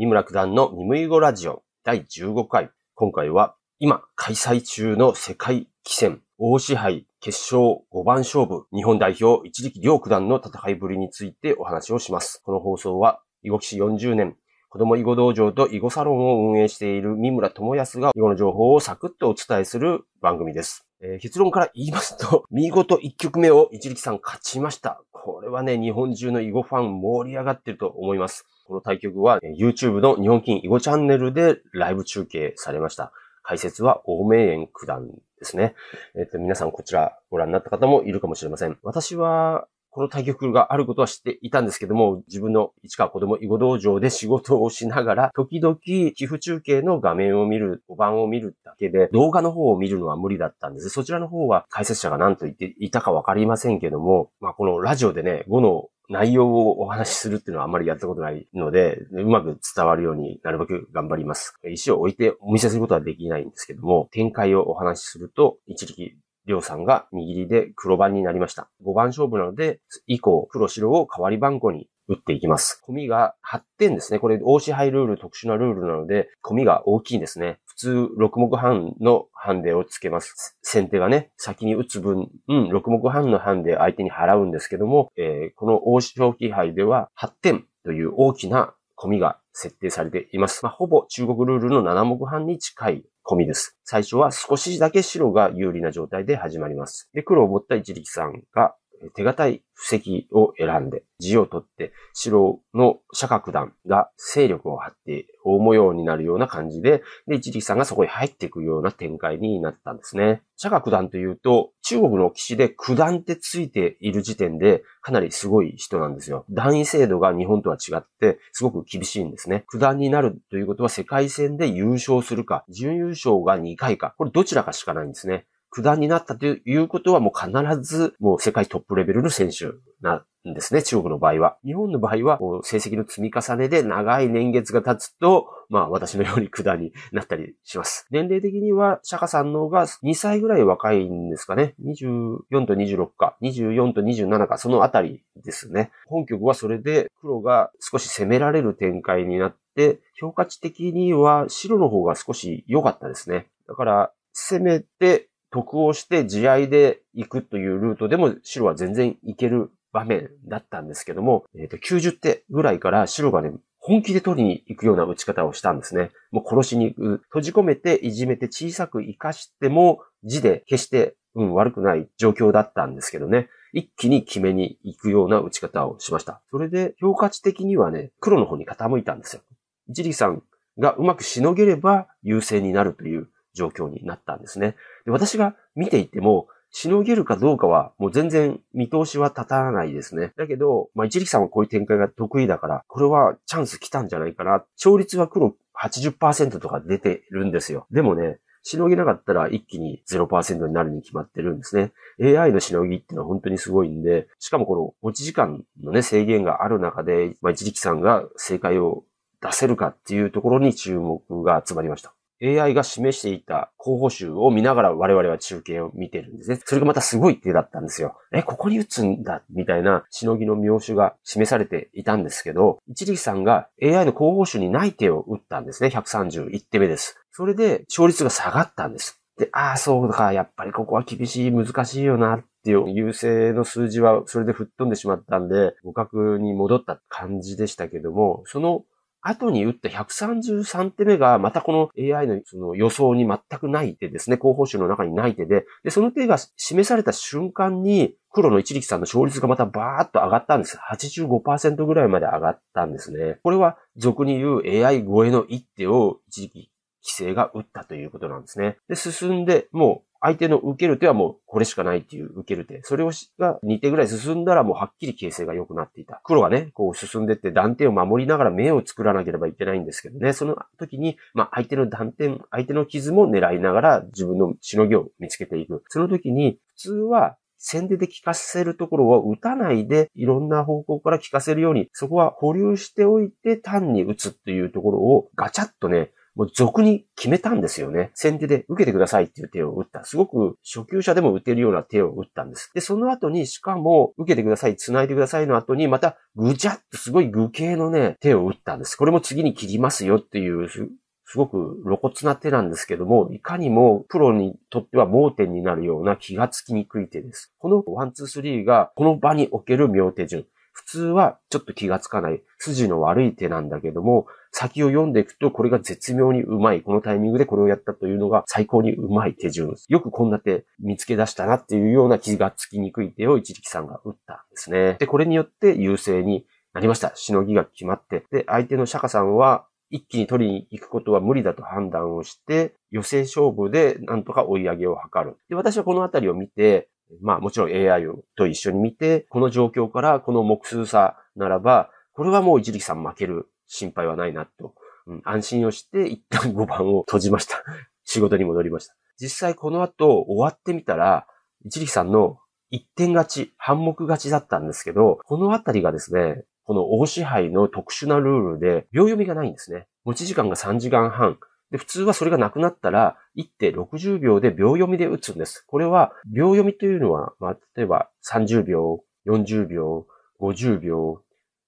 三村九段のミムイゴラジオ第15回。今回は今開催中の世界棋戦大支配決勝5番勝負日本代表一力両九段の戦いぶりについてお話をします。この放送は囲碁棋士40年、子供囲碁道場と囲碁サロンを運営している三村智康が囲碁の情報をサクッとお伝えする番組です。えー、結論から言いますと、見事1局目を一力さん勝ちました。これはね、日本中の囲碁ファン盛り上がってると思います。この対局は YouTube の日本金囲碁チャンネルでライブ中継されました。解説は大名園九段ですね。えっ、と、皆さんこちらご覧になった方もいるかもしれません。私は、この対局があることは知っていたんですけども、自分の市川子供囲碁道場で仕事をしながら、時々寄付中継の画面を見る、5番を見るだけで、動画の方を見るのは無理だったんです。そちらの方は解説者が何と言っていたかわかりませんけども、まあこのラジオでね、5の内容をお話しするっていうのはあんまりやったことないので、うまく伝わるようになるべく頑張ります。石を置いてお見せすることはできないんですけども、展開をお話しすると、一力りょうさんが握りで黒番になりました。5番勝負なので、以降、黒白を代わり番号に打っていきます。コミが8点ですね。これ、大支配ルール特殊なルールなので、コミが大きいんですね。普通、6目半のハンデをつけます。先手がね、先に打つ分、うん、6目半のハンデ相手に払うんですけども、えー、この大正気杯では8点という大きなコミが設定されています。まあ、ほぼ中国ルールの7目半に近い込みです。最初は少しだけ白が有利な状態で始まります。で、黒を持った一力さんが手堅い布石を選んで、地を取って、城の釈迦九段が勢力を張って大模様になるような感じで、で、一力さんがそこに入っていくような展開になったんですね。釈迦九段というと、中国の騎士で九段ってついている時点で、かなりすごい人なんですよ。段位制度が日本とは違って、すごく厳しいんですね。九段になるということは世界戦で優勝するか、準優勝が2回か、これどちらかしかないんですね。九段になったということはもう必ずもう世界トップレベルの選手なんですね、中国の場合は。日本の場合は、成績の積み重ねで長い年月が経つと、まあ私のように九段になったりします。年齢的には、釈迦さんの方が2歳ぐらい若いんですかね。24と26か、24と27か、そのあたりですね。本局はそれで黒が少し攻められる展開になって、評価値的には白の方が少し良かったですね。だから、攻めて得をして地合で行くというルートでも白は全然行ける場面だったんですけども、えー、と90手ぐらいから白がね、本気で取りに行くような打ち方をしたんですね。もう殺しに行く。閉じ込めて、いじめて、小さく生かしても、字で決して、うん、悪くない状況だったんですけどね。一気に決めに行くような打ち方をしました。それで、評価値的にはね、黒の方に傾いたんですよ。一力さんがうまくしのげれば優勢になるという状況になったんですね。で私が見ていても、しのげるかどうかは、もう全然見通しは立たないですね。だけど、まあ、一力さんはこういう展開が得意だから、これはチャンス来たんじゃないかな。勝率は黒80%とか出てるんですよ。でもね、しのげなかったら一気に0%になるに決まってるんですね。AI のしのぎってのは本当にすごいんで、しかもこの持ち時間のね、制限がある中で、まあ、一力さんが正解を出せるかっていうところに注目が集まりました。AI が示していた候補集を見ながら我々は中継を見てるんですね。それがまたすごい手だったんですよ。え、ここに打つんだみたいなしのぎの妙手が示されていたんですけど、一力さんが AI の候補集にない手を打ったんですね。131手目です。それで勝率が下がったんです。で、ああ、そうか、やっぱりここは厳しい、難しいよなっていう優勢の数字はそれで吹っ飛んでしまったんで、互角に戻った感じでしたけども、その後に打った133手目が、またこの AI のその予想に全くない手ですね。候補手の中にない手で、で、その手が示された瞬間に、黒の一力さんの勝率がまたバーッと上がったんです。85%ぐらいまで上がったんですね。これは俗に言う AI 超えの一手を一力規制が打ったということなんですね。で、進んで、もう相手の受ける手はもうこれしかないっていう受ける手。それをが2手ぐらい進んだらもうはっきり形勢が良くなっていた。黒がね、こう進んでって断点を守りながら目を作らなければいけないんですけどね。その時に、まあ相手の断点、相手の傷も狙いながら自分のしのぎを見つけていく。その時に、普通は先手で効かせるところを打たないで、いろんな方向から効かせるように、そこは保留しておいて単に打つっていうところをガチャッとね、もう俗に決めたんですよね。先手で受けてくださいっていう手を打った。すごく初級者でも打てるような手を打ったんです。で、その後に、しかも、受けてください、繋いでくださいの後に、また、ぐちゃっとすごい具形のね、手を打ったんです。これも次に切りますよっていう、すごく露骨な手なんですけども、いかにもプロにとっては盲点になるような気がつきにくい手です。この1、2、3がこの場における妙手順。普通はちょっと気がつかない筋の悪い手なんだけども、先を読んでいくとこれが絶妙にうまい。このタイミングでこれをやったというのが最高にうまい手順です。よくこんな手見つけ出したなっていうような気がつきにくい手を一力さんが打ったんですね。で、これによって優勢になりました。しのぎが決まって。で、相手の釈迦さんは一気に取りに行くことは無理だと判断をして、予選勝負でなんとか追い上げを図る。で、私はこのあたりを見て、まあもちろん AI と一緒に見て、この状況からこの目数差ならば、これはもう一力さん負ける心配はないなと、うん、安心をして一旦5番を閉じました。仕事に戻りました。実際この後終わってみたら、一力さんの一点勝ち、反目勝ちだったんですけど、このあたりがですね、この大支配の特殊なルールで、秒読みがないんですね。持ち時間が3時間半。で、普通はそれがなくなったら、1手60秒で秒読みで打つんです。これは、秒読みというのは、まあ、例えば30秒、40秒、50秒、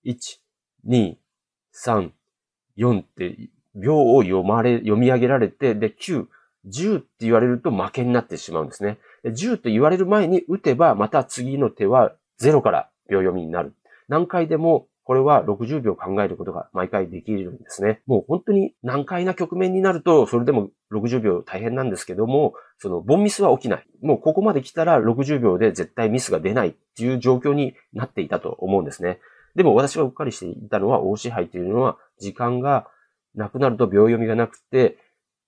1、2、3、4って秒を読まれ、読み上げられて、で、9、10って言われると負けになってしまうんですね。10て言われる前に打てば、また次の手は0から秒読みになる。何回でもこれは60秒考えることが毎回できるんですね。もう本当に難解な局面になると、それでも60秒大変なんですけども、その、ボンミスは起きない。もうここまで来たら60秒で絶対ミスが出ないっていう状況になっていたと思うんですね。でも私がうっかりしていたのは、大支配というのは、時間がなくなると秒読みがなくて、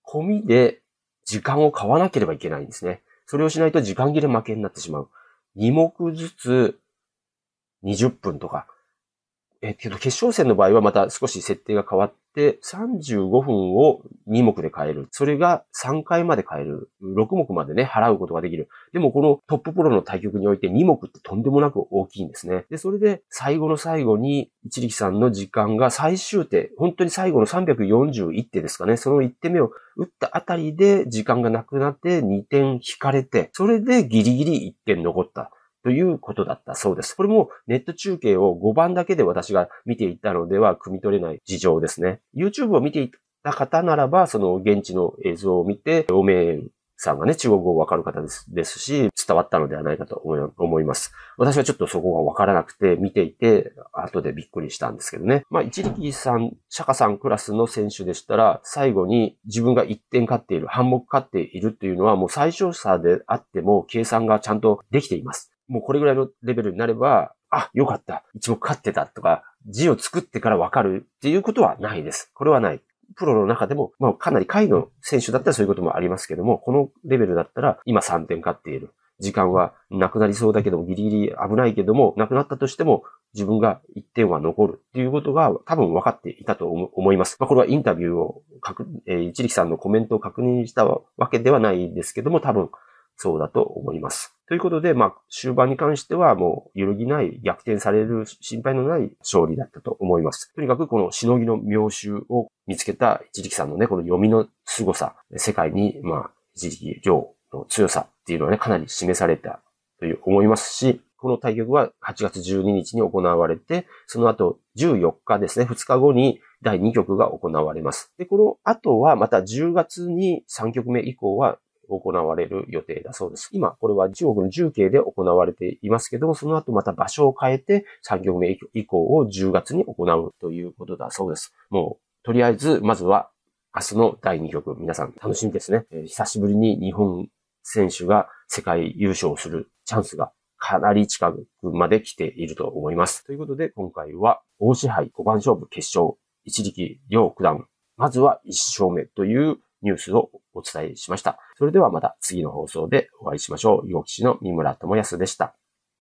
込みで時間を買わなければいけないんですね。それをしないと時間切れ負けになってしまう。2目ずつ20分とか、えけど決勝戦の場合はまた少し設定が変わって、35分を2目で変える。それが3回まで変える。6目までね、払うことができる。でもこのトッププロの対局において2目ってとんでもなく大きいんですね。で、それで最後の最後に一力さんの時間が最終手、本当に最後の341手ですかね。その1手目を打ったあたりで時間がなくなって2点引かれて、それでギリギリ1点残った。ということだったそうです。これもネット中継を5番だけで私が見ていたのでは汲み取れない事情ですね。YouTube を見ていた方ならば、その現地の映像を見て、おめえさんがね、中国語わかる方ですですし、伝わったのではないかと思います。私はちょっとそこがわからなくて、見ていて、後でびっくりしたんですけどね。まあ、一力さん、釈迦さんクラスの選手でしたら、最後に自分が1点勝っている、半目勝っているというのは、もう最小差であっても、計算がちゃんとできています。もうこれぐらいのレベルになれば、あ、よかった。一目勝ってたとか、字を作ってからわかるっていうことはないです。これはない。プロの中でも、まあ、かなり下位の選手だったらそういうこともありますけども、このレベルだったら今3点勝っている。時間はなくなりそうだけども、ギリギリ危ないけども、なくなったとしても、自分が1点は残るっていうことが多分分かっていたと思います。まあ、これはインタビューを、えー、一力さんのコメントを確認したわけではないですけども、多分そうだと思います。ということで、まあ、終盤に関してはもう揺るぎない逆転される心配のない勝利だったと思います。とにかくこのしのぎの妙集を見つけた一力さんのね、この読みの凄さ、世界に、まあ、一力量の強さっていうのはね、かなり示されたという思いますし、この対局は8月12日に行われて、その後14日ですね、2日後に第2局が行われます。で、この後はまた10月に3局目以降は行われる予定だそうです。今、これは中国の重慶で行われていますけども、その後また場所を変えて3行目以降を10月に行うということだそうです。もう、とりあえず、まずは明日の第2局、皆さん楽しみですね。えー、久しぶりに日本選手が世界優勝するチャンスがかなり近くまで来ていると思います。ということで、今回は大支配5番勝負決勝、一力両九段。まずは1勝目というニュースをお伝えしました。それではまた次の放送でお会いしましょう。陽碁の三村智康でした。